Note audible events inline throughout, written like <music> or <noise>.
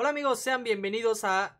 Hola amigos, sean bienvenidos a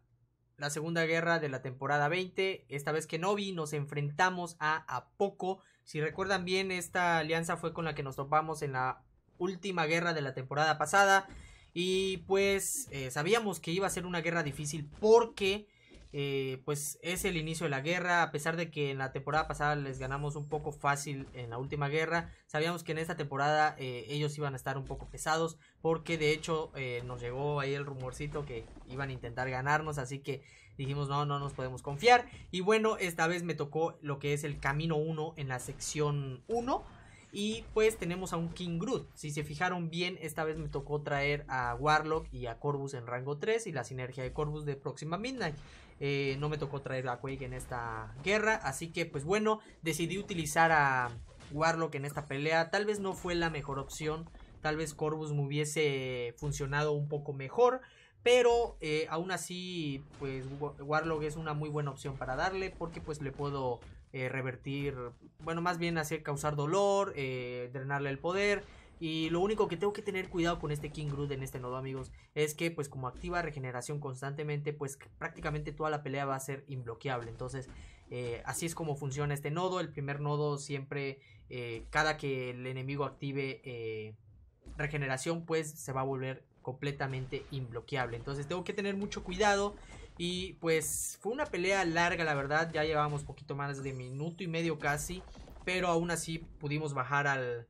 la segunda guerra de la temporada 20. Esta vez que no vi nos enfrentamos a a poco Si recuerdan bien, esta alianza fue con la que nos topamos en la última guerra de la temporada pasada. Y pues eh, sabíamos que iba a ser una guerra difícil porque eh, pues es el inicio de la guerra, a pesar de que en la temporada pasada les ganamos un poco fácil en la última guerra, sabíamos que en esta temporada eh, ellos iban a estar un poco pesados, porque de hecho eh, nos llegó ahí el rumorcito que iban a intentar ganarnos, así que dijimos no, no nos podemos confiar, y bueno, esta vez me tocó lo que es el camino 1 en la sección 1. Y pues tenemos a un King Groot. Si se fijaron bien, esta vez me tocó traer a Warlock y a Corvus en rango 3 y la sinergia de Corvus de Próxima Midnight. Eh, no me tocó traer a Quake en esta guerra. Así que, pues bueno, decidí utilizar a Warlock en esta pelea. Tal vez no fue la mejor opción. Tal vez Corvus me hubiese funcionado un poco mejor. Pero eh, aún así, pues Warlock es una muy buena opción para darle. Porque pues le puedo eh, revertir, bueno, más bien hacer causar dolor, drenarle el poder. Y lo único que tengo que tener cuidado con este King Groot en este nodo, amigos, es que pues como activa regeneración constantemente, pues prácticamente toda la pelea va a ser imbloqueable. Entonces, eh, así es como funciona este nodo. El primer nodo siempre, eh, cada que el enemigo active eh, regeneración, pues se va a volver completamente imbloqueable. Entonces tengo que tener mucho cuidado. Y pues fue una pelea larga, la verdad. Ya llevábamos poquito más de minuto y medio casi. Pero aún así pudimos bajar al,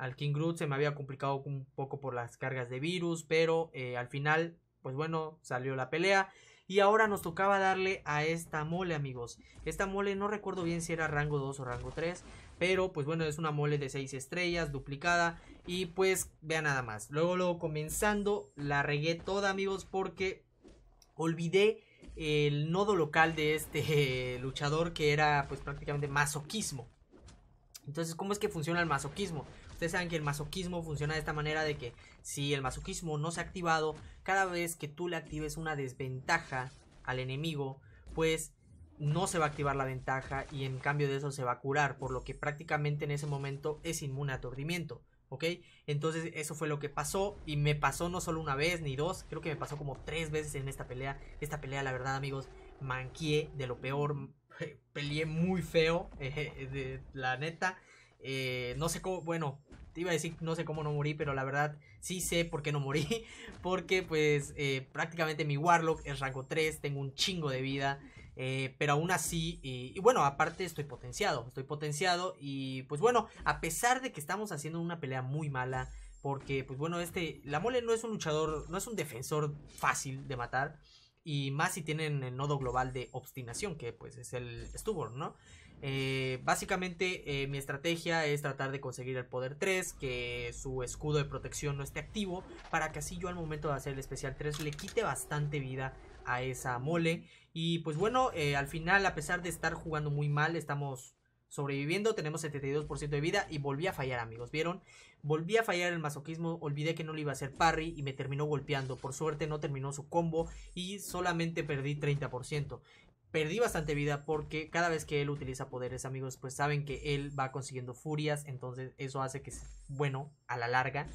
al King Groot se me había complicado un poco por las cargas de virus, pero eh, al final, pues bueno, salió la pelea. Y ahora nos tocaba darle a esta mole, amigos. Esta mole no recuerdo bien si era rango 2 o rango 3, pero pues bueno, es una mole de 6 estrellas, duplicada. Y pues vea nada más. Luego, luego comenzando, la regué toda, amigos, porque olvidé el nodo local de este eh, luchador que era pues prácticamente masoquismo. Entonces, ¿cómo es que funciona el masoquismo? Ustedes saben que el masoquismo funciona de esta manera de que si el masoquismo no se ha activado, cada vez que tú le actives una desventaja al enemigo, pues no se va a activar la ventaja y en cambio de eso se va a curar, por lo que prácticamente en ese momento es inmune a aturdimiento. ¿Ok? Entonces eso fue lo que pasó y me pasó no solo una vez ni dos, creo que me pasó como tres veces en esta pelea. Esta pelea, la verdad amigos, manqué de lo peor, <laughs> peleé muy feo, <laughs> de, la neta. Eh, no sé cómo, bueno, te iba a decir, no sé cómo no morí, pero la verdad sí sé por qué no morí. <laughs> Porque pues eh, prácticamente mi Warlock es rango 3, tengo un chingo de vida. Eh, pero aún así, y, y, bueno, aparte estoy potenciado, estoy potenciado y pues bueno, a pesar de que estamos haciendo una pelea muy mala, porque pues bueno, este, la mole no es un luchador, no es un defensor fácil de matar. Y más si tienen el nodo global de obstinación, que pues es el Stubborn, ¿no? Eh, básicamente eh, mi estrategia es tratar de conseguir el poder 3, que su escudo de protección no esté activo, para que así yo al momento de hacer el especial 3 le quite bastante vida a esa mole. Y pues bueno, eh, al final a pesar de estar jugando muy mal, estamos sobreviviendo, tenemos 72% de vida y volví a fallar amigos, ¿vieron? Volví a fallar el masoquismo, olvidé que no le iba a hacer parry y me terminó golpeando, por suerte no terminó su combo y solamente perdí 30% perdí bastante vida porque cada vez que él utiliza poderes, amigos, pues saben que él va consiguiendo furias, entonces eso hace que, bueno, a la larga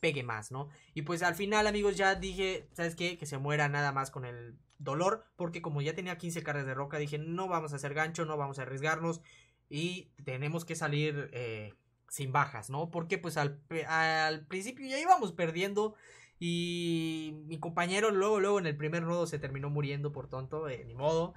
pegue más, ¿no? Y pues al final, amigos, ya dije, ¿sabes qué? Que se muera nada más con el dolor, porque como ya tenía 15 cargas de roca, dije, no vamos a hacer gancho, no vamos a arriesgarnos y tenemos que salir eh, sin bajas, ¿no? Porque pues al, principio ya íbamos perdiendo. Y mi compañero luego, luego en el primer nodo se terminó muriendo por tonto, de eh, ni modo.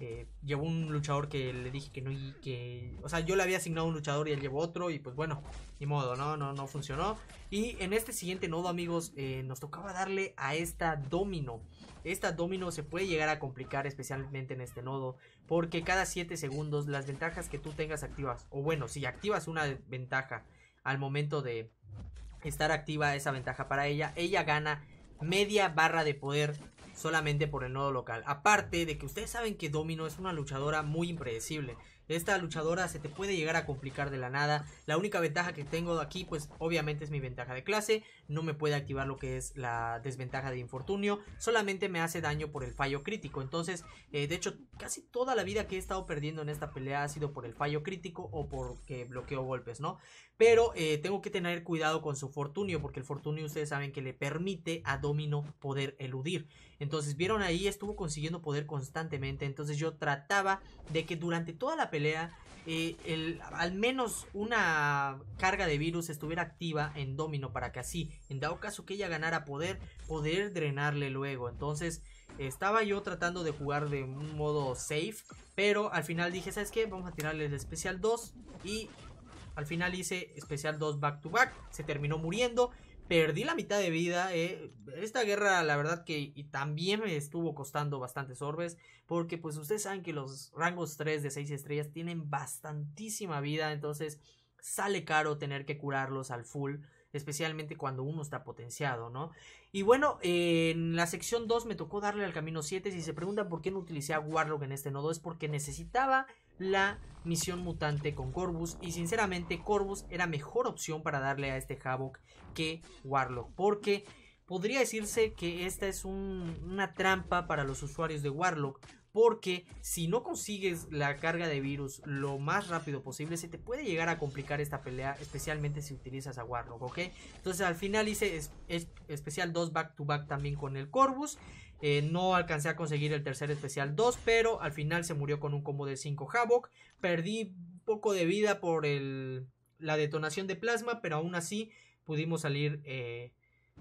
Eh, llevó un luchador que le dije que no, y que, o sea, yo le había asignado un luchador y él llevó otro y pues bueno, ni modo, no, no, no funcionó. Y en este siguiente nodo, amigos, eh, nos tocaba darle a esta domino. Esta domino se puede llegar a complicar especialmente en este nodo porque cada 7 segundos las ventajas que tú tengas activas, o bueno, si activas una ventaja al momento de estar activa esa ventaja para ella, ella gana media barra de poder solamente por el nodo local. Aparte de que ustedes saben que Domino es una luchadora muy impredecible. Esta luchadora se te puede llegar a complicar de la nada. La única ventaja que tengo aquí, pues obviamente es mi ventaja de clase. No me puede activar lo que es la desventaja de infortunio. Solamente me hace daño por el fallo crítico. Entonces, eh, de hecho, casi toda la vida que he estado perdiendo en esta pelea ha sido por el fallo crítico o porque bloqueo golpes, ¿no? Pero eh, tengo que tener cuidado con su fortunio porque el fortunio ustedes saben que le permite a Domino poder eludir. Entonces, vieron ahí, estuvo consiguiendo poder constantemente. Entonces yo trataba de que durante toda la pelea, eh, el, al menos una carga de virus estuviera activa en Domino para que así, en dado caso que ella ganara poder, poder drenarle luego. Entonces... Estaba yo tratando de jugar de un modo safe, pero al final dije, ¿sabes qué? Vamos a tirarle el especial 2 y al final hice especial 2 back to back, se terminó muriendo perdí la mitad de vida. Eh, esta guerra, la verdad que también me estuvo costando bastantes orbes. Porque pues ustedes saben que los rangos 3 de 6 estrellas tienen bastantísima vida. Entonces sale caro tener que curarlos al full. Especialmente cuando uno está potenciado, ¿no? Y bueno, en la sección 2 me tocó darle al camino 7. Si se pregunta por qué no utilicé a Warlock en este nodo, es porque necesitaba la misión mutante con Corvus y sinceramente Corvus era mejor opción para darle a este Havoc que Warlock porque podría decirse que esta es una trampa para los usuarios de Warlock porque si no consigues la carga de virus lo más rápido posible, se te puede llegar a complicar esta pelea, especialmente si utilizas a Warlock, ¿ok? Entonces al final hice es, especial 2 back to back también con el Corvus eh, no alcancé a conseguir el tercer especial 2, pero al final se murió con un combo de 5 Havoc. Perdí un poco de vida por el, la detonación de plasma, pero aún así pudimos salir eh,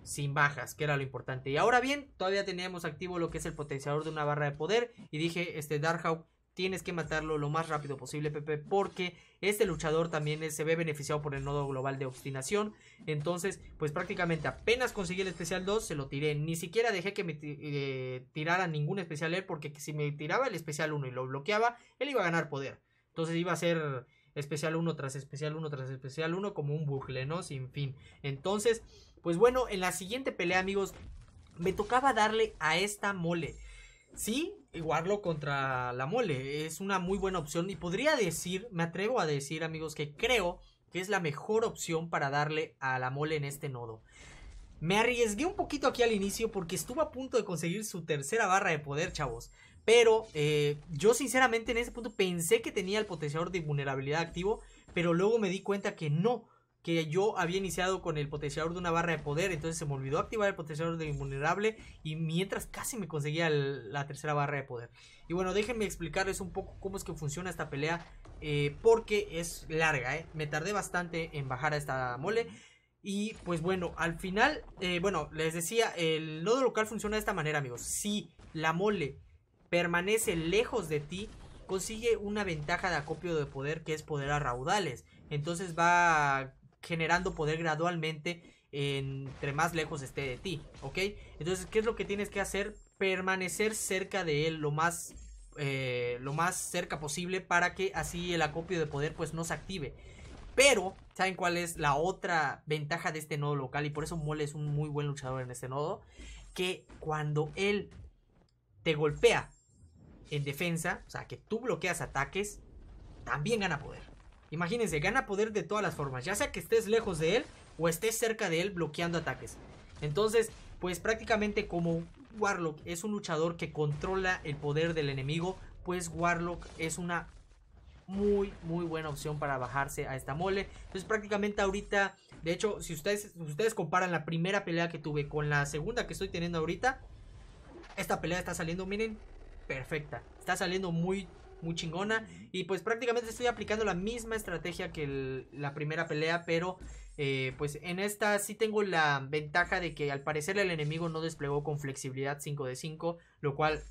sin bajas, que era lo importante. Y ahora bien, todavía teníamos activo lo que es el potenciador de una barra de poder. Y dije, este Darkhawk tienes que matarlo lo más rápido posible, Pepe, porque este luchador también se ve beneficiado por el nodo global de obstinación. Entonces, pues prácticamente apenas conseguí el especial 2, se lo tiré. Ni siquiera dejé que me eh, tirara ningún especial él, porque si me tiraba el especial 1 y lo bloqueaba, él iba a ganar poder. Entonces iba a ser especial 1 tras especial 1 tras especial 1 como un bucle, ¿no? Sin fin. Entonces, pues bueno, en la siguiente pelea, amigos, me tocaba darle a esta mole. Sí, iguallo contra la mole. Es una muy buena opción y podría decir, me atrevo a decir amigos que creo que es la mejor opción para darle a la mole en este nodo. Me arriesgué un poquito aquí al inicio porque estuvo a punto de conseguir su tercera barra de poder, chavos. Pero eh, yo sinceramente en ese punto pensé que tenía el potenciador de vulnerabilidad activo, pero luego me di cuenta que no que yo había iniciado con el potenciador de una barra de poder, entonces se me olvidó activar el potenciador de invulnerable y mientras casi me conseguía la tercera barra de poder. Y bueno, déjenme explicarles un poco cómo es que funciona esta pelea, eh, porque es larga, eh. me tardé bastante en bajar a esta mole. Y pues bueno, al final, eh, bueno, les decía, el nodo local funciona de esta manera, amigos. Si la mole permanece lejos de ti, consigue una ventaja de acopio de poder que es poder a raudales. Entonces va generando poder gradualmente entre más lejos esté de ti, ¿ok? Entonces, ¿qué es lo que tienes que hacer? Permanecer cerca de él lo más, eh, lo más cerca posible para que así el acopio de poder pues no se active. Pero, ¿saben cuál es la otra ventaja de este nodo local? Y por eso Mole es un muy buen luchador en este nodo. Que cuando él te golpea en defensa, o sea, que tú bloqueas ataques, también gana poder. Imagínense, gana poder de todas las formas, ya sea que estés lejos de él o estés cerca de él bloqueando ataques. Entonces, pues prácticamente como Warlock es un luchador que controla el poder del enemigo, pues Warlock es una muy, muy buena opción para bajarse a esta mole. Entonces prácticamente ahorita, de hecho, si ustedes, ustedes comparan la primera pelea que tuve con la segunda que estoy teniendo ahorita, esta pelea está saliendo, miren, perfecta. Está saliendo muy muy chingona. Y pues prácticamente estoy aplicando la misma estrategia que la primera pelea, pero eh, pues en esta sí tengo la ventaja de que al parecer el enemigo no desplegó con flexibilidad 5 de 5, lo cual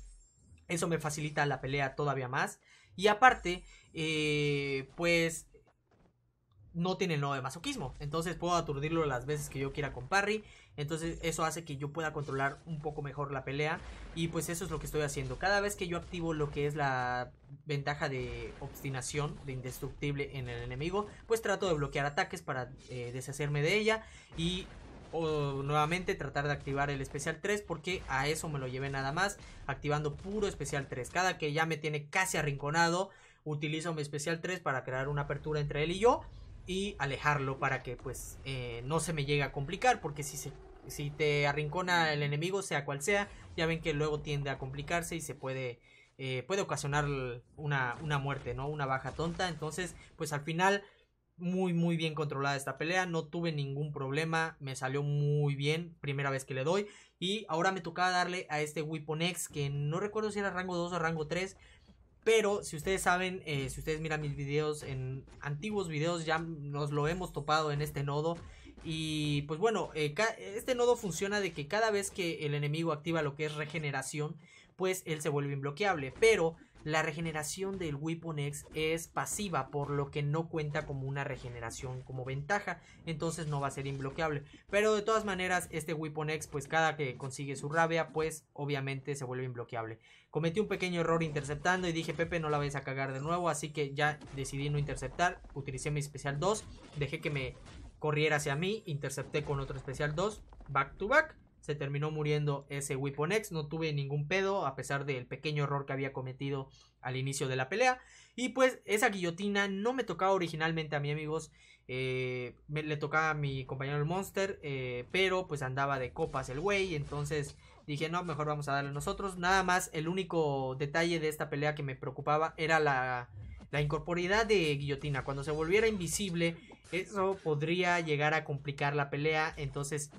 eso me facilita la pelea todavía más. Y aparte, eh, pues no tiene el nodo de masoquismo, entonces puedo aturdirlo las veces que yo quiera con parry. Entonces eso hace que yo pueda controlar un poco mejor la pelea. Y pues eso es lo que estoy haciendo. Cada vez que yo activo lo que es la ventaja de obstinación, de indestructible en el enemigo, pues trato de bloquear ataques para eh, deshacerme de ella. Y nuevamente tratar de activar el especial 3 porque a eso me lo llevé nada más activando puro especial 3 cada que ya me tiene casi arrinconado utilizo mi especial 3 para crear una apertura entre él y yo y alejarlo para que pues eh, no se me llegue a complicar porque si se si te arrincona el enemigo sea cual sea ya ven que luego tiende a complicarse y se puede eh, puede ocasionar una, una muerte no una baja tonta entonces pues al final muy muy bien controlada esta pelea, no tuve ningún problema, me salió muy bien, primera vez que le doy y ahora me tocaba darle a este Weapon X que no recuerdo si era rango 2 o rango 3, pero si ustedes saben, eh, si ustedes miran mis videos, en antiguos videos ya nos lo hemos topado en este nodo. Y pues bueno, eh, este nodo funciona de que cada vez que el enemigo activa lo que es regeneración, pues él se vuelve inbloqueable. Pero la regeneración del Weapon X es pasiva, por lo que no cuenta como una regeneración como ventaja, entonces no va a ser inbloqueable Pero de todas maneras, este Weapon X, pues cada que consigue su rabia, pues obviamente se vuelve inbloqueable Cometí un pequeño error interceptando y dije, Pepe, no la vais a cagar de nuevo, así que ya decidí no interceptar, utilicé mi especial 2, dejé que me corriera hacia mí, intercepté con otro especial 2, back to back terminó muriendo ese Weapon X, no tuve ningún pedo a pesar del pequeño error que había cometido al inicio de la pelea. Y pues esa guillotina no me tocaba originalmente a mi amigos, eh, le tocaba a mi compañero el Monster, eh, pero pues andaba de copas el güey, entonces dije no, mejor vamos a darle nosotros. Nada más el único detalle de esta pelea que me preocupaba era la, la incorporidad de Guillotina. Cuando se volviera invisible, eso podría llegar a complicar la pelea. Entonces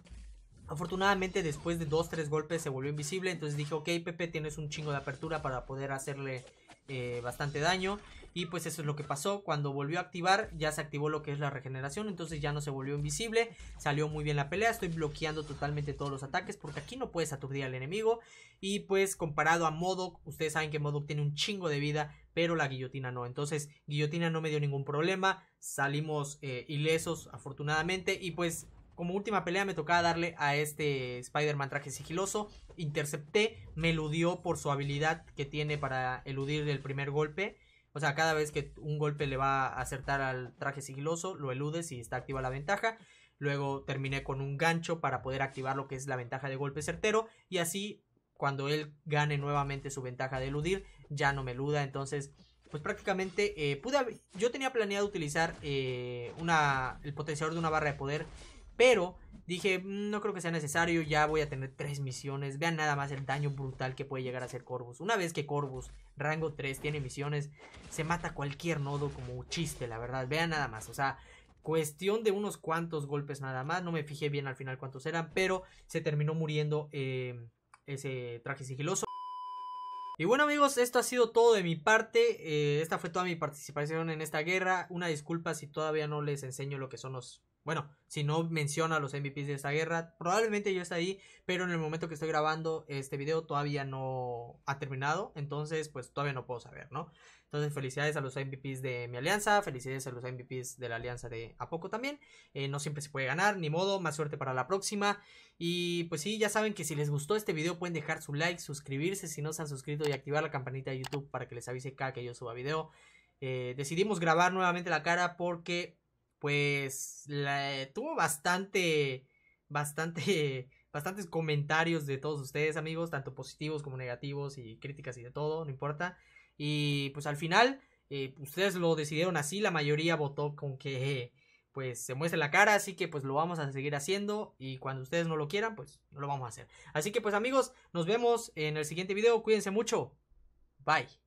Afortunadamente después de 2-3 golpes se volvió invisible, entonces dije, ok Pepe, tienes un chingo de apertura para poder hacerle eh, bastante daño. Y pues eso es lo que pasó, cuando volvió a activar ya se activó lo que es la regeneración, entonces ya no se volvió invisible, salió muy bien la pelea, estoy bloqueando totalmente todos los ataques porque aquí no puedes aturdir al enemigo. Y pues comparado a Modok, ustedes saben que Modok tiene un chingo de vida, pero la guillotina no. Entonces, guillotina no me dio ningún problema. Salimos eh, ilesos, afortunadamente. Y pues como última pelea me tocaba darle a este Spider-Man traje sigiloso. Intercepté, me eludió por su habilidad que tiene para eludir el primer golpe. O sea, cada vez que un golpe le va a acertar al traje sigiloso, lo eludes si está activa la ventaja. Luego terminé con un gancho para poder activar lo que es la ventaja de golpe certero. Y así, cuando él gane nuevamente su ventaja de eludir, ya no me eluda. Entonces, pues prácticamente eh, pude yo tenía planeado utilizar eh, una, el potenciador de una barra de poder pero dije, mm, no creo que sea necesario, ya voy a tener tres misiones. Vean nada más el daño brutal que puede llegar a hacer Corvus. Una vez que Corvus, rango 3, tiene misiones, se mata cualquier nodo como un chiste, la verdad. Vean nada más, o sea, cuestión de unos cuantos golpes nada más. No me fijé bien al final cuántos eran, pero se terminó muriendo em, ese traje sigiloso. Y bueno amigos, esto ha sido todo de mi parte, eh, esta fue toda mi participación en esta guerra, una disculpa si todavía no les enseño lo que son los bueno, si no menciona a los MVPs de esta guerra, probablemente yo esté ahí, pero en el momento que estoy grabando este video todavía no ha terminado, entonces pues todavía no puedo saber, ¿no? Entonces felicidades a los MVPs de mi alianza, felicidades a los MVPs de la alianza de a poco también, eh, no siempre se puede ganar, ni modo, más suerte para la próxima. Y pues sí, ya saben que si les gustó este video pueden dejar su like, suscribirse si no se han suscrito y activar la campanita de YouTube para que les avise cada que yo suba video. Eh, decidimos grabar nuevamente la cara porque pues eh, tuvo bastante, bastante, <laughs> bastantes comentarios de todos ustedes, amigos, tanto positivos como negativos y críticas y de todo, no importa. Y pues al final, eh, ustedes lo decidieron así, la mayoría votó con que pues se muestre la cara, así que pues lo vamos a seguir haciendo y cuando ustedes no lo quieran, pues no lo vamos a hacer. Así que pues amigos, nos vemos en el siguiente video, cuídense mucho, bye.